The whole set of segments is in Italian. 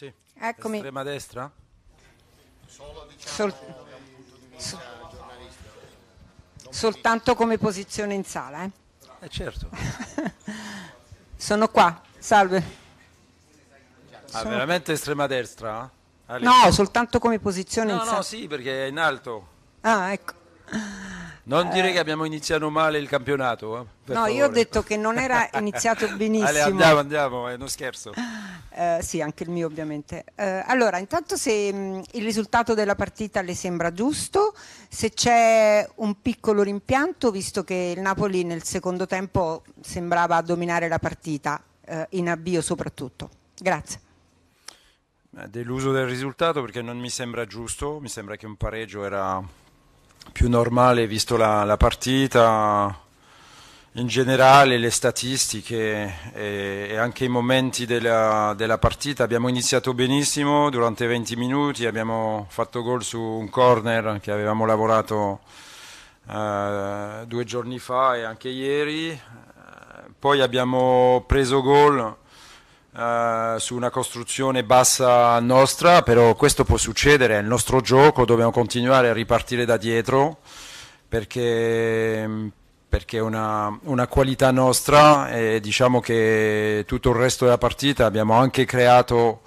Sì. Eccomi. Estrema destra? Solo diciamo, Sol- soltanto come posizione in sala. Eh, eh certo. Sono qua, salve. Ah, Sono... veramente estrema destra? Ale. No, soltanto come posizione no, in sala. No, sì, perché è in alto. Ah, ecco. Non eh. dire che abbiamo iniziato male il campionato. Eh, no, favore. io ho detto che non era iniziato benissimo. Ale, andiamo, andiamo, è uno scherzo. Eh, sì, anche il mio ovviamente. Eh, allora, intanto se mh, mm, il risultato della partita le sembra giusto, se c'è un piccolo rimpianto, visto che il Napoli nel secondo tempo sembrava dominare la partita, eh, in avvio soprattutto. Grazie. Eh, deluso del risultato perché non mi sembra giusto, mi sembra che un pareggio era più normale visto la, la partita in generale le statistiche e, e anche i momenti della, della, partita. Abbiamo iniziato benissimo durante 20 minuti, abbiamo fatto gol su un corner che avevamo lavorato eh, due giorni fa e anche ieri. Poi abbiamo preso gol eh, su una costruzione bassa nostra, però questo può succedere, è il nostro gioco, dobbiamo continuare a ripartire da dietro perché perché è una, una, qualità nostra e diciamo che tutto il resto della partita abbiamo anche creato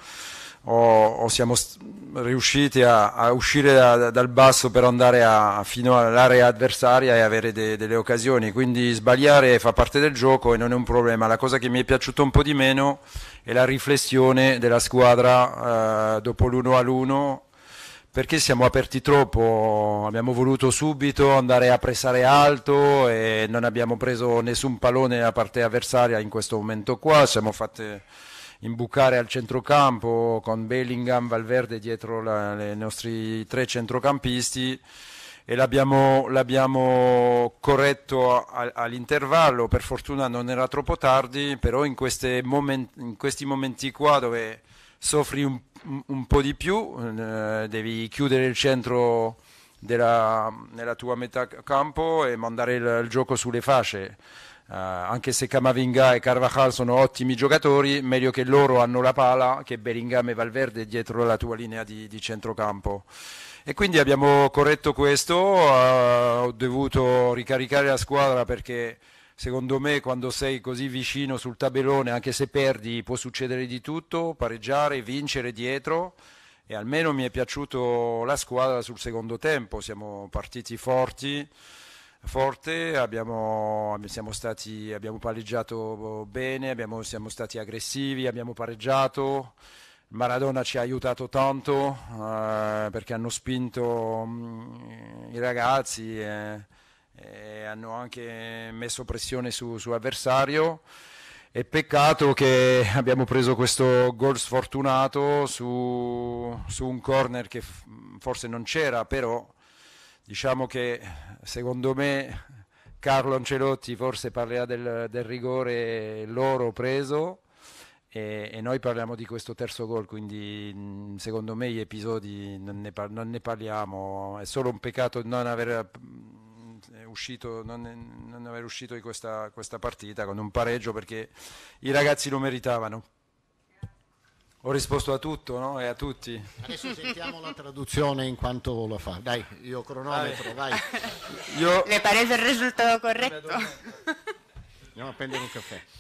o, o siamo riusciti a, a uscire da, dal basso per andare a, fino all'area avversaria e avere de, delle occasioni, quindi sbagliare fa parte del gioco e non è un problema. La cosa che mi è piaciuta un po' di meno è la riflessione della squadra eh, dopo l'1 all'1 perché siamo aperti troppo, abbiamo voluto subito andare a pressare alto e non abbiamo preso nessun pallone da parte avversaria in questo momento qua, siamo fatti imbucare al centrocampo con Bellingham, Valverde dietro i nostri tre centrocampisti e l'abbiamo, corretto all'intervallo, per fortuna non era troppo tardi, però in, momenti, in questi momenti qua dove soffri un, un po' di più, eh, devi chiudere il centro della, nella tua metà campo e mandare il, il gioco sulle fasce. Eh, anche se Camavinga e Carvajal sono ottimi giocatori, meglio che loro hanno la pala che Bellingham e Valverde dietro la tua linea di, di centrocampo. E quindi abbiamo corretto questo, eh, ho dovuto ricaricare la squadra perché secondo me quando sei così vicino sul tabellone, anche se perdi, può succedere di tutto, pareggiare, vincere dietro e almeno mi è piaciuto la squadra sul secondo tempo, siamo partiti forti, forte, abbiamo, siamo stati, abbiamo pareggiato bene, abbiamo, siamo stati aggressivi, abbiamo pareggiato. Maradona ci ha aiutato tanto eh, perché hanno spinto mh, mm, i ragazzi. Eh, eh, hanno anche messo pressione su, su avversario e peccato che abbiamo preso questo gol sfortunato su, su un corner che f- forse non c'era, però diciamo che secondo me Carlo Ancelotti forse parlerà del, del rigore loro preso e, e, noi parliamo di questo terzo gol, quindi secondo me gli episodi non ne, par- non ne, parliamo, è solo un peccato non aver uscito, non, non aver uscito di questa, questa partita con un pareggio perché i ragazzi lo meritavano. Ho risposto a tutto no? e a tutti. Adesso sentiamo la traduzione in quanto la fa. Dai, io cronometro, dai. Io... Le il risultato corretto?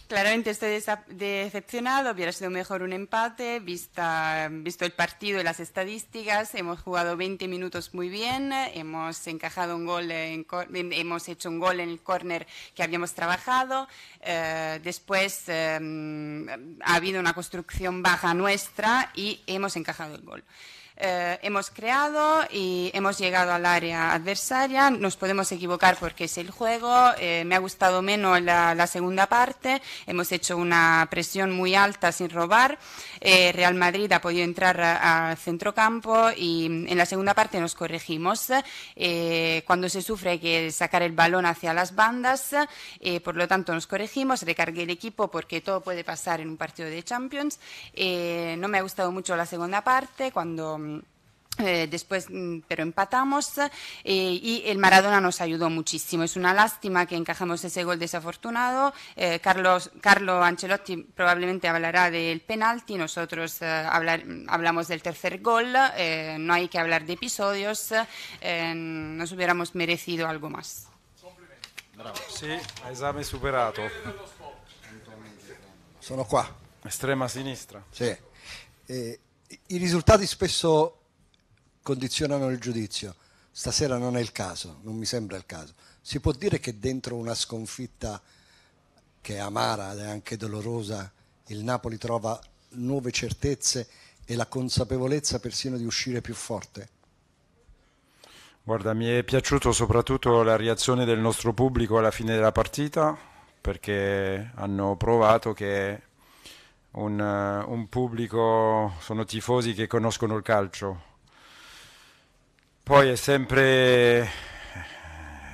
Claramente estoy decepcionado. Hubiera sido mejor un empate. Vista, visto el partido y las estadísticas, hemos jugado 20 minutos muy bien. Hemos encajado un gol, hemos hecho un gol en el córner que habíamos trabajado. Eh, después em, ha habido una construcción baja nuestra y hemos encajado el gol. Eh, hemos creado y hemos llegado al área adversaria. Nos podemos equivocar porque es el juego. Eh, me ha gustado menos la, segunda parte. Hemos hecho una presión muy alta sin robar. Eh, Real Madrid ha podido entrar al centrocampo y en la segunda parte nos corregimos. cuando se sufre hay que sacar el balón hacia las bandas. por lo tanto, nos corregimos. Recargué el equipo porque todo puede pasar en un partido de Champions. no me ha gustado mucho la segunda parte cuando mm, eh, después, mm, pero empatamos eh, y el Maradona nos ayudó muchísimo. Es una lástima que encajamos ese gol desafortunado. Eh, Carlos, Carlo Ancelotti probablemente hablará del penalti, nosotros hablar, mm, hablamos del tercer gol. no hay que hablar de episodios. nos hubiéramos merecido algo más. Sí, examen superado Sono qua. Estrema sinistra. sí I risultati spesso condizionano il giudizio. Stasera non è il caso, non mi sembra il caso. Si può dire che dentro una sconfitta che è amara ed è anche dolorosa, il Napoli trova nuove certezze e la consapevolezza persino di uscire più forte? Guarda, mi è piaciuto soprattutto la reazione del nostro pubblico alla fine della partita, perché hanno provato che un, un pubblico, sono tifosi che conoscono il calcio, poi è sempre,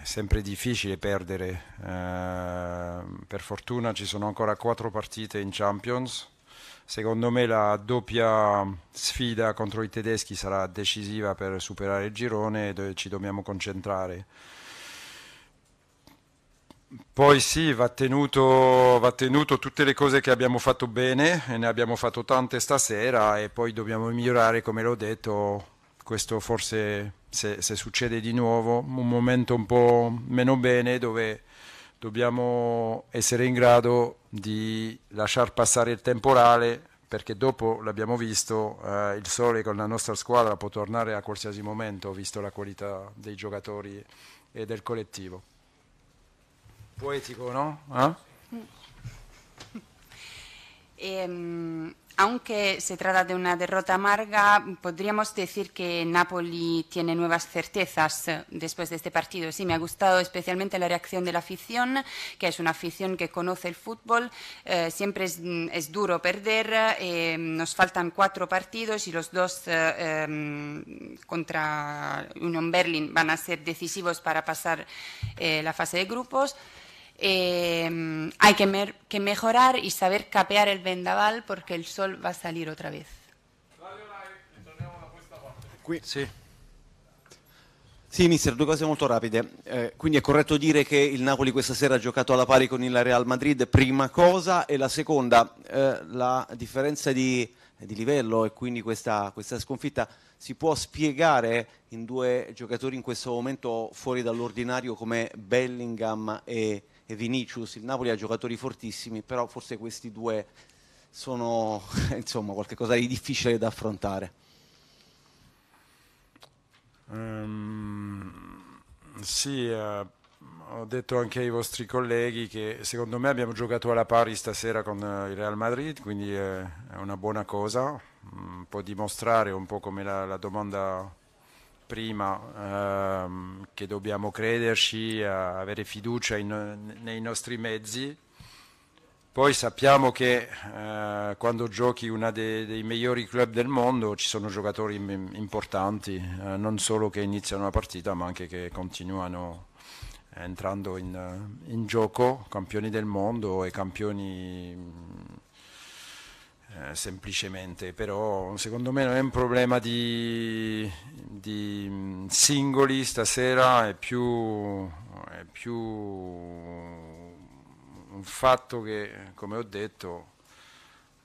sempre difficile perdere, eh, per fortuna ci sono ancora quattro partite in Champions, secondo me la doppia sfida contro i tedeschi sarà decisiva per superare il girone e ci dobbiamo concentrare. Poi sì, va tenuto, va tenuto, tutte le cose che abbiamo fatto bene e ne abbiamo fatto tante stasera e poi dobbiamo migliorare, come l'ho detto, questo forse se, se, succede di nuovo, un momento un po' meno bene dove dobbiamo essere in grado di lasciar passare il temporale perché dopo l'abbiamo visto, eh, il sole con la nostra squadra può tornare a qualsiasi momento, visto la qualità dei giocatori e del collettivo. Poetico, no? Eh? E, ehm, Aunque se trata de una derrota amarga, podríamos decir que Napoli tiene nuevas certezas después de este partido. Sí, me ha gustado especialmente la reacción de la afición, que es una afición que conoce el fútbol. Eh, siempre mm, es, duro perder. Eh, nos faltan cuatro partidos y los dos eh, em, contra Union Berlin van a ser decisivos para pasar la fase de grupos. Hay que, mer, que mejorar y saber capear el vendaval porque el sol va a salir otra vez. Qui, sì. Sì, mister, due cose molto rapide. Eh, quindi è corretto dire che il Napoli questa sera ha giocato alla pari con il Real Madrid, prima cosa, e la seconda, eh, la differenza di, di, livello e quindi questa, questa, sconfitta si può spiegare in due giocatori in questo momento fuori dall'ordinario come Bellingham e e Vinicius, il Napoli ha giocatori fortissimi, però forse questi due sono insomma qualcosa di difficile da affrontare. Um, sì, uh, ho detto anche ai vostri colleghi che secondo me abbiamo giocato alla pari stasera con eh, il Real Madrid, quindi è una buona cosa, um, può dimostrare un po' come la, la domanda prima, ehm, che dobbiamo crederci, avere fiducia in, nei nostri mezzi. Poi sappiamo che eh, quando giochi uno dei, dei, migliori club del mondo ci sono giocatori importanti, eh, non solo che iniziano la partita ma anche che continuano eh, entrando in, in gioco, campioni del mondo e campioni eh, semplicemente, però secondo me non è un problema di, di mm, singoli stasera, è più, è più un fatto che, come ho detto,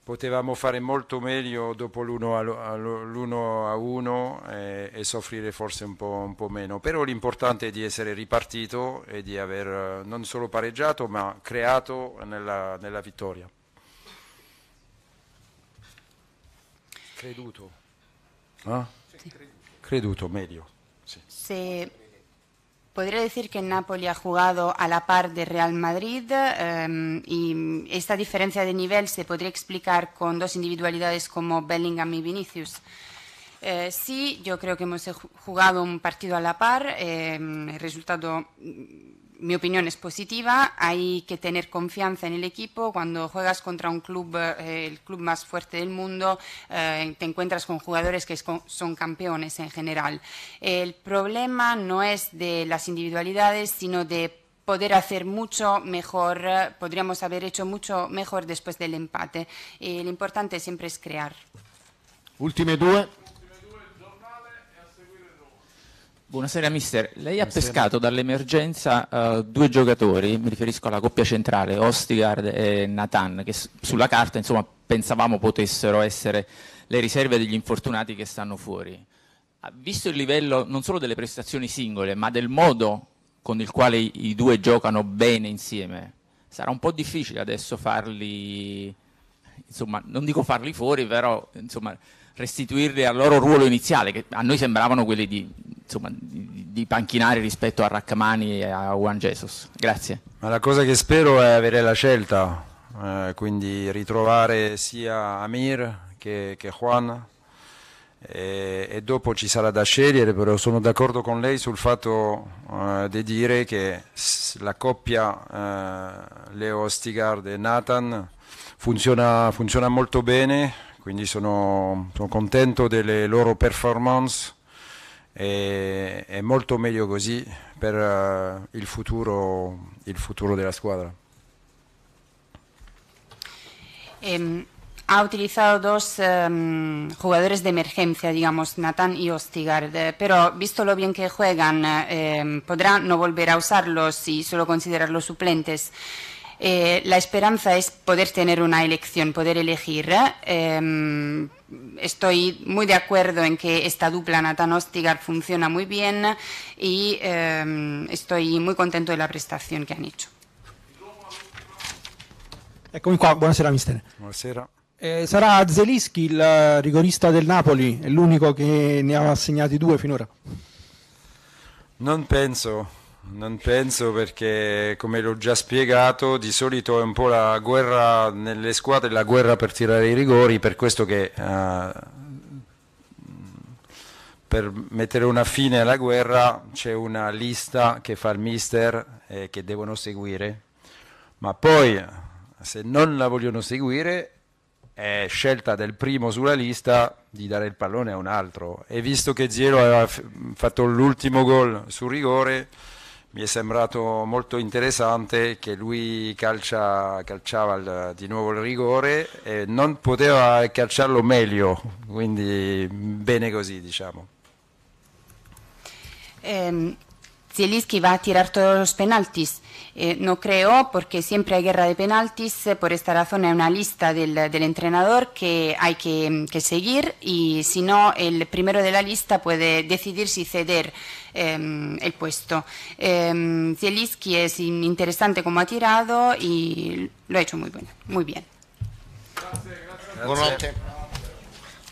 potevamo fare molto meglio dopo l'1 a 1 e, e, soffrire forse un po', un po meno, però l'importante è di essere ripartito e di aver non solo pareggiato ma creato nella, nella vittoria. Creduto. ¿Ah? Creduto, medio. Se podría decir que Napoli ha jugado a la par de Real Madrid em, y esta diferencia de nivel se podría explicar con dos individualidades como Bellingham y Vinicius. Eh, sí, yo creo que hemos jugado un partido a la par. Em, el resultado mi opinión es positiva. Hay que tener confianza en el equipo. Cuando juegas contra un club, eh, el club más fuerte del mundo, eh, te encuentras con jugadores que son campeones en general. El problema no es de las individualidades, sino de poder hacer mucho mejor, eh, podríamos haber hecho mucho mejor después del empate. lo importante siempre es crear. Última duda. Buonasera mister, lei Buonasera. ha pescato dall'emergenza uh, due giocatori, mi riferisco alla coppia centrale, Ostigard e Nathan, che sulla carta insomma, pensavamo potessero essere le riserve degli infortunati che stanno fuori. Ha Visto il livello non solo delle prestazioni singole, ma del modo con il quale i due giocano bene insieme, sarà un po' difficile adesso farli, insomma, non dico farli fuori, però insomma restituirle al loro ruolo iniziale, che a noi sembravano quelli di, insomma, di, di panchinari rispetto a Raccamani e a Juan Jesus. Grazie. Ma la cosa che spero è avere la scelta, eh, quindi ritrovare sia Amir che, che Juan, e, e, dopo ci sarà da scegliere, però sono d'accordo con lei sul fatto eh, di dire che la coppia eh, Leo Ostigard e Nathan funziona, funziona molto bene quindi sono, sono contento delle loro performance e è e molto meglio così per uh, futuro, il futuro della squadra. Em, ha utilizado dos em, jugadores de emergencia, digamos, Nathan y Ostigard, eh, pero visto lo bien que juegan, eh, em, podrá no volver a usarlos y solo considerarlos suplentes. Eh, la esperanza es poder tener una elección, poder elegir. Eh, estoy muy de acuerdo en que esta dupla Natan ostigar funciona muy bien y eh, estoy muy contento de la prestación que han hecho. Eccomi qua, buonasera mister. Buonasera. Eh, sarà Zelischi il rigorista del Napoli, è l'unico che ne ha assegnati due finora? Non penso. non penso perché, come l'ho già spiegato, di solito è un po' la guerra nelle squadre, la guerra per tirare i rigori, per questo che eh, per mettere una fine alla guerra c'è una lista che fa il mister e che devono seguire, ma poi se non la vogliono seguire è scelta del primo sulla lista di dare il pallone a un altro e visto che Zielo ha fatto l'ultimo gol sul rigore mi è sembrato molto interessante che lui calcia, calciava il, di nuovo il rigore e non poteva calciarlo meglio, quindi bene così diciamo. Eh, Zielinski va a tirar todos los penaltis. Eh, no creo, porque siempre hay guerra de penaltis. Eh, por esta razón hay una lista del, entrenador que hay que, seguir y si no, el primero de la lista puede decidir si ceder em, el puesto. Eh, es interesante como ha tirado y lo ha hecho muy, bueno, muy bien.